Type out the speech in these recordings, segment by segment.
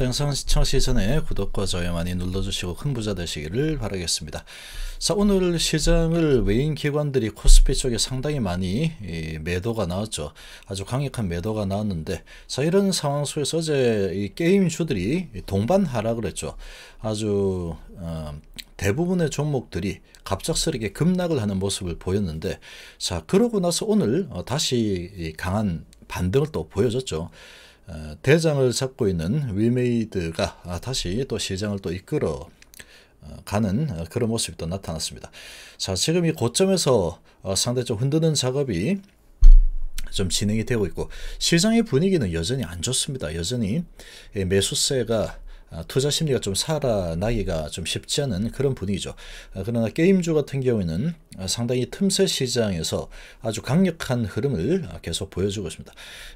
영상 시청하시기 전에 구독과 좋아요 많이 눌러주시고 큰 부자 되시기를 바라겠습니다. 자 오늘 시장을 외인 기관들이 코스피 쪽에 상당히 많이 매도가 나왔죠. 아주 강력한 매도가 나왔는데 자 이런 상황 속에서 어제 게임주들이 동반 하락을 했죠. 아주 어, 대부분의 종목들이 갑작스럽게 급락을 하는 모습을 보였는데 자 그러고 나서 오늘 어, 다시 강한 반등을 또 보여줬죠. 어, 대장을 잡고 있는 위메이드가 다시 또 시장을 또 이끌어 어, 가는 어, 그런 모습이 또 나타났습니다. 자, 지금 이 고점에서 상대적 흔드는 작업이 좀 진행이 되고 있고 시장의 분위기는 여전히 안 좋습니다. 여전히 매수세가 아, 투자 심리가 좀 살아나기가 좀 쉽지 않은 그런 분위기죠. 아, 그러나 게임주 같은 경우에는 아, 상당히 틈새 시장에서 아주 강력한 흐름을 계속 보여주고 있습니다.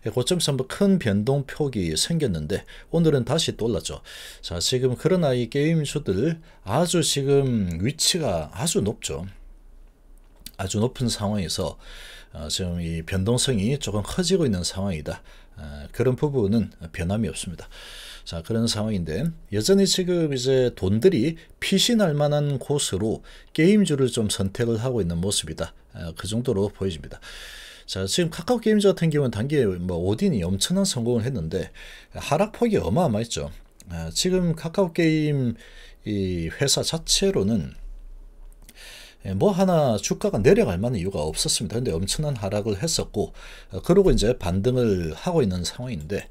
예, 고점에서 한번 큰 변동폭이 생겼는데 오늘은 다시 또 올랐죠. 자 지금 그러나 이 게임주들 아주 지금 위치가 아주 높죠. 아주 높은 상황에서 지금 이 변동성이 조금 커지고 있는 상황이다. 그런 부분은 변함이 없습니다. 자 그런 상황인데 여전히 지금 이제 돈들이 피신할 만한 곳으로 게임주를 좀 선택을 하고 있는 모습이다. 아, 그 정도로 보여집니다. 자 지금 카카오 게임즈 같은 경우는 단기에 뭐 오딘이 엄청난 성공을 했는데 하락폭이 어마어마했죠. 아, 지금 카카오 게임 이 회사 자체로는 예, 뭐 하나 주가가 내려갈 만한 이유가 없었습니다. 근데 엄청난 하락을 했었고 어, 그러고 이제 반등을 하고 있는 상황인데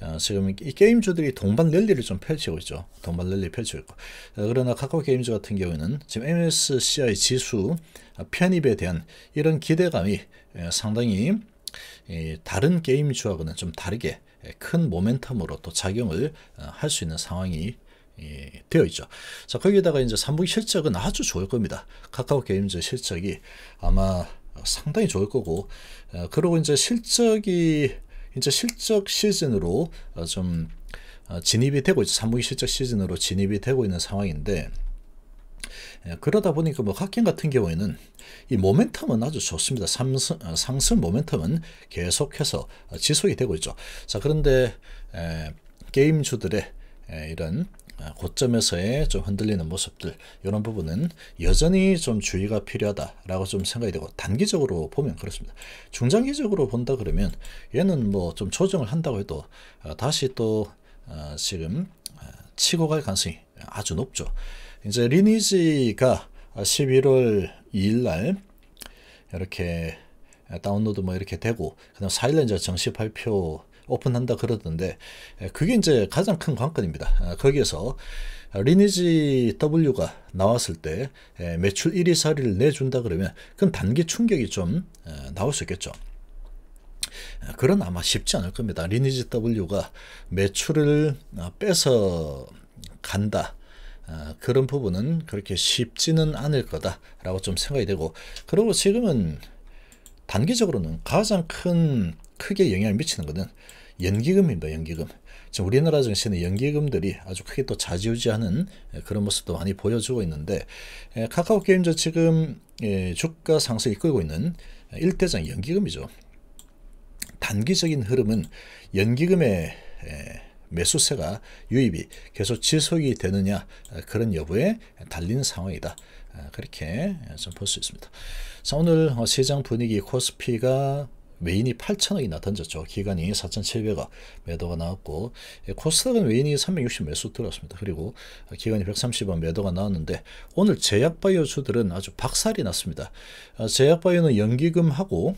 어, 지금 이 게임주들이 동반 랠리를 좀 펼치고 있죠. 동반 랠리 펼치고 있고 어, 그러나 카카오 게임즈 같은 경우에는 지금 MSCI 지수 아, 편입에 대한 이런 기대감이 예, 상당히 다른 게임주하고는 좀 다르게 예, 큰 모멘텀으로 또 작용을 할 수 있는 상황이 예, 되어 있죠. 자, 거기에다가 이제 3분기 실적은 아주 좋을 겁니다. 카카오 게임즈 실적이 아마 상당히 좋을 거고, 어, 그리고 이제 실적이, 이제 실적 시즌으로 어, 좀 어, 진입이 되고 있죠. 3분기 실적 시즌으로 진입이 되고 있는 상황인데, 예, 그러다 보니까 뭐 학견 같은 경우에는 이 모멘텀은 아주 좋습니다. 상승, 어, 상승 모멘텀은 계속해서 어, 지속이 되고 있죠. 자, 그런데 에, 게임주들의 에, 이런 아, 고점에서의 좀 흔들리는 모습들 이런 부분은 여전히 좀 주의가 필요하다라고 좀 생각이 되고 단기적으로 보면 그렇습니다. 중장기적으로 본다 그러면 얘는 뭐 좀 조정을 한다고 해도 아, 다시 또 아, 지금 치고 갈 가능성이 아주 높죠. 이제 리니지가 11월 2일 날 이렇게 다운로드 뭐 이렇게 되고 그다음 4일 날 이제 정식 발표 오픈한다 그러던데 예, 그게 이제 가장 큰 관건입니다. 아, 거기에서 리니지 W가 나왔을 때 예, 매출 1위 사리를 내준다 그러면 그건 단기 충격이 좀 예, 나올 수 있겠죠. 아, 그런 아마 쉽지 않을 겁니다. 리니지 W가 매출을 아, 빼서 간다. 그런 부분은 그렇게 쉽지는 않을 거다라고 좀 생각이 되고 그리고 지금은 단기적으로는 가장 큰 크게 영향을 미치는 것은 연기금입니다. 연기금. 지금 우리나라 증시는 연기금들이 아주 크게 또 좌지우지하는 예, 그런 모습도 많이 보여주고 있는데 예, 카카오 게임즈 지금 예, 주가 상승 이끌고 있는 일대장 연기금이죠. 단기적인 흐름은 연기금의 매수세가 유입이 계속 지속이 되느냐 그런 여부에 달린 상황이다. 아, 그렇게 좀 볼 수 있습니다. 자 오늘 어, 시장 분위기 코스피가 메인이 8천억이나 던졌죠. 기간이 4,700억 매도가 나왔고 예, 코스닥은 외인이 360 매수 들었습니다. 그리고 기간이 130원 매도가 나왔는데 오늘 제약바이오 주들은 아주 박살이 났습니다. 아, 제약바이오는 연기금하고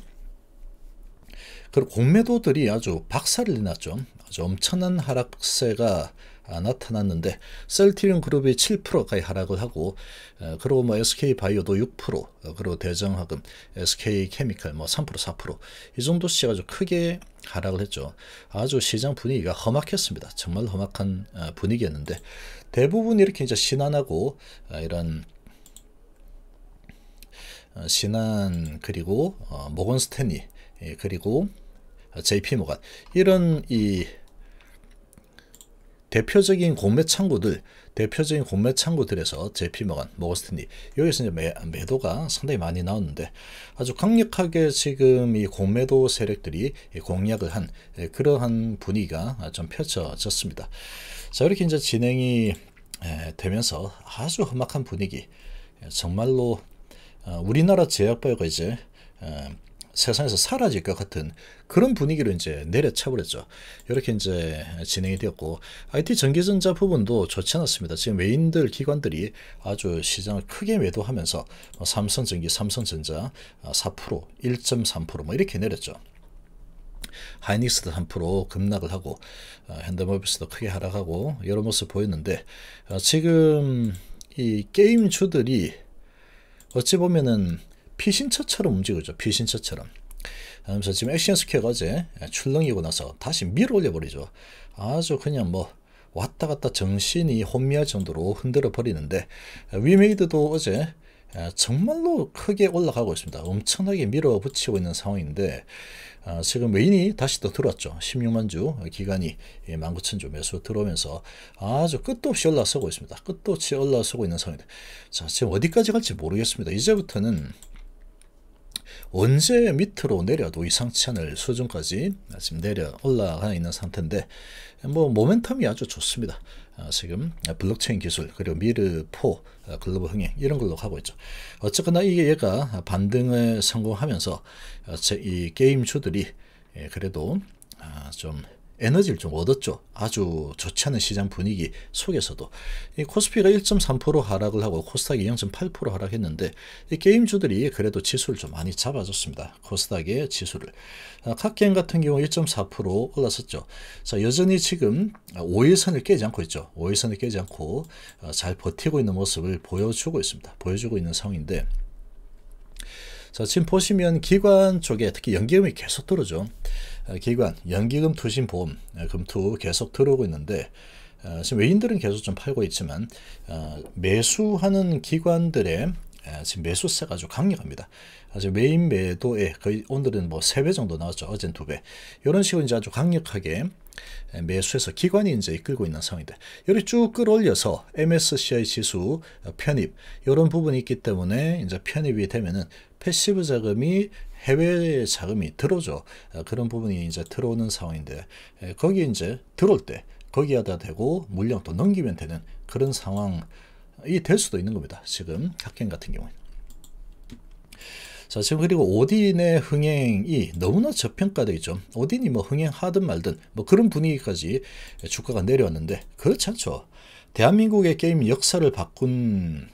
그리고 공매도들이 아주 박살이 났죠. 아주 엄청난 하락세가 아, 나타났는데 셀트리온 그룹이 7%가까이 하락을 하고 어, 그리고 뭐 SK 바이오도 6% 어, 그리고 대정학은 SK 케미칼 뭐3% 4%이 정도씩 아주 크게 하락을 했죠. 아주 시장 분위기가 험악했습니다. 정말 험악한 어, 분위기였는데 대부분 이렇게 이제 신안하고 이런 신한 그리고 모건 스탠리 예, 그리고 JP 모간 이런 이 대표적인 공매 창구들, 대표적인 공매 창구들에서 제피머건, 모거스탠리 여기서 이제 매, 매도가 상당히 많이 나왔는데 아주 강력하게 지금 이 공매도 세력들이 공략을 한 예, 그러한 분위기가 좀 펼쳐졌습니다. 자 이렇게 이제 진행이 예, 되면서 아주 험악한 분위기, 예, 정말로 어, 우리나라 제약바이오가 이제 어, 세상에서 사라질 것 같은 그런 분위기로 이제 내려쳐버렸죠. 이렇게 이제 진행이 되었고 IT 전기전자 부분도 좋지 않았습니다. 지금 외인들 기관들이 아주 시장을 크게 매도하면서 삼성전기, 삼성전자 4%, 아, 1.3%뭐 이렇게 내렸죠. 하이닉스도 3% 급락을 하고 현대모비스도 아, 크게 하락하고 여러 모습 보였는데 아, 지금 이 게임주들이 어찌 보면은 피신처처럼 움직이죠. 피신처처럼. 그래서 지금 액션 스퀘어가제 출렁이고 나서 다시 밀어 올려버리죠. 아주 그냥 뭐 왔다 갔다 정신이 혼미할 정도로 흔들어 버리는데 위메이드도 어제 아, 정말로 크게 올라가고 있습니다. 엄청나게 밀어붙이고 있는 상황인데 아, 지금 메인이 다시 또 들어왔죠. 16만 주 기간이 19,000주 예, 매수 들어오면서 아주 끝도 없이 올라서고 있습니다. 끝도 없이 올라서고 있는 상황인데 자 지금 어디까지 갈지 모르겠습니다. 이제부터는 언제 밑으로 내려도 이상체하을 수준까지 지금 내려 올라가 있는 상태인데 뭐 모멘텀이 아주 좋습니다. 아, 지금 블록체인 기술 그리고 미르포 아, 글로벌 흥행 이런 걸로 하고 있죠. 어쨌거나 이게 얘가 반등에 성공하면서 아, 이 게임주들이 예, 그래도 좀 에너지를 좀 얻었죠. 아주 좋지 않은 시장 분위기 속에서도 이 코스피가 1.3% 하락을 하고 코스닥이 0.8% 하락했는데 이 게임주들이 그래도 지수를 좀 많이 잡아줬습니다. 코스닥의 지수를 아, 칵게임 같은 경우 1.4% 올랐었죠. 자 여전히 지금 5일선을 깨지 않고 있죠. 5일선을 깨지 않고 아, 잘 버티고 있는 모습을 보여주고 있습니다. 보여주고 있는 상황인데 자, 지금 보시면 기관 쪽에 특히 연기음이 계속 떨어져. 기관, 연기금 투신 보험 어, 금투 계속 들어오고 있는데 어, 지금 외인들은 계속 좀 팔고 있지만 어, 매수하는 기관들의 지금 매수세가 아주 강력합니다. 아주 메인 매도에 거의 오늘은 뭐세배 정도 나왔죠. 어젠 두배 이런 식으로 이제 아주 강력하게 매수해서 기관이 이제 이끌고 있는 상황인데 여기 쭉 끌어올려서 MSCI 지수 편입 이런 부분이 있기 때문에 이제 편입이 되면은 패시브 자금이 해외 자금이 들어오죠. 어, 그런 부분이 이제 들어오는 상황인데 거기 이제 들어올 때 거기에다 대고 물량 도 넘기면 되는 그런 상황이 될 수도 있는 겁니다. 지금 학행 같은 경우에. 자, 지금 그리고 오딘의 흥행이 너무나 저평가돼 있죠. 오딘이 뭐 흥행하든 말든 뭐 그런 분위기까지 주가가 내려왔는데 그렇지 않죠. 대한민국의 게임 역사를 바꾼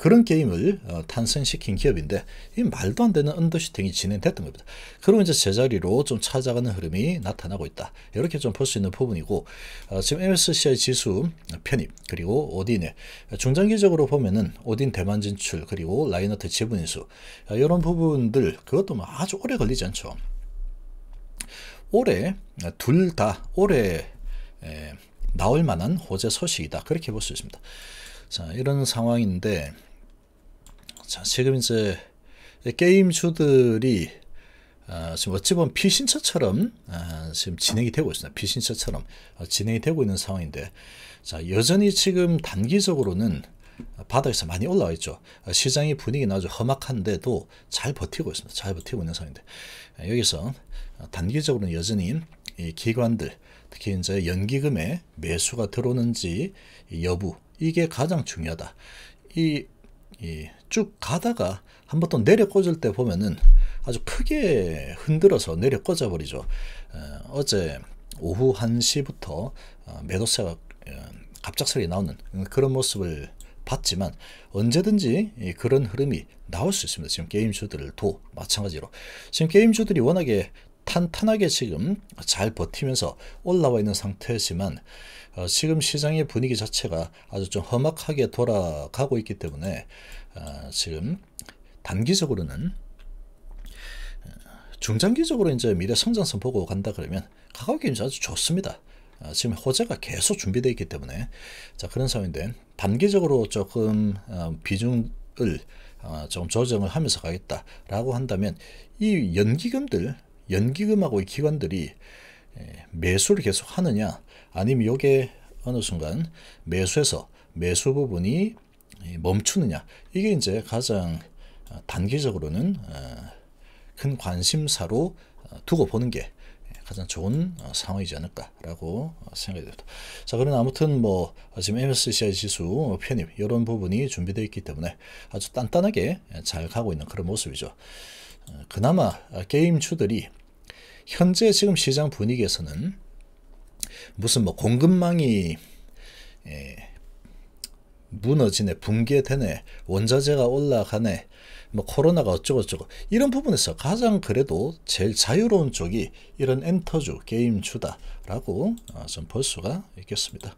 그런 게임을 어, 탄생시킨 기업인데 이 말도 안 되는 언더시팅이 진행됐던 겁니다. 그러면 이제 제자리로 좀 찾아가는 흐름이 나타나고 있다. 이렇게 좀 볼 수 있는 부분이고 어, 지금 MSCI 지수 편입 그리고 오딘의 중장기적으로 보면은 오딘 대만 진출 그리고 라이너트 지분 인수 어, 이런 부분들 그것도 뭐 아주 오래 걸리지 않죠. 올해 어, 둘다 올해 에, 나올 만한 호재 소식이다. 그렇게 볼 수 있습니다. 자, 이런 상황인데 자, 지금 이제 게임주들이 어, 아, 지금 어찌 보면 피신처처럼 어, 아, 지금 진행이 되고 있습니다. 피신처처럼 어, 진행이 되고 있는 상황인데 자, 여전히 지금 단기적으로는 바닥에서 많이 올라와 있죠. 아, 시장의 분위기는 아주 험악한데도 잘 버티고 있습니다. 잘 버티고 있는 상황인데 여기서 단기적으로는 여전히 이 기관들 특히 이제 연기금에 매수가 들어오는지 여부 이게 가장 중요하다. 이쭉 가다가 한번또 내려 꽂을 때 보면은 아주 크게 흔들어서 내려 꽂아 버리죠. 어, 제 오후 1시부터 어, 매도세가 어, 갑작스레 나오는 그런 모습을 봤지만 언제든지 그런 흐름이 나올 수 있습니다. 지금 게임주들도 마찬가지로 지금 게임주들이 워낙에 탄탄하게 지금 잘 버티면서 올라와 있는 상태지만 어, 지금 시장의 분위기 자체가 아주 좀 험악하게 돌아가고 있기 때문에 어, 지금 단기적으로는 어, 중장기적으로 이제 미래 성장성 보고 간다 그러면 가격이 이제 아주 좋습니다. 어, 지금 호재가 계속 준비되어 있기 때문에 자 그런 상황인데 단기적으로 조금 어, 비중을 어, 좀 조정을 하면서 가겠다라고 한다면 이 연기금들 연기금하고의 기관들이 매수를 계속 하느냐 아니면 이게 어느 순간 매수해서 매수 부분이 멈추느냐 이게 이제 가장 어, 단기적으로는 어, 큰 관심사로 어, 두고 보는 게 가장 좋은 상황이지 않을까라고 생각이 됩니다. 자, 그러나 아무튼 뭐 지금 MSCI 지수 편입 이런 부분이 준비되어 있기 때문에 아주 단단하게 잘 가고 있는 그런 모습이죠. 그나마 아, 게임주들이 현재 지금 시장 분위기에서는 무슨 뭐 공급망이 예, 무너지네, 붕괴되네, 원자재가 올라가네, 뭐 코로나가 어쩌고저쩌고 이런 부분에서 가장 그래도 제일 자유로운 쪽이 이런 엔터주, 게임주다라고 어, 좀볼 수가 있겠습니다.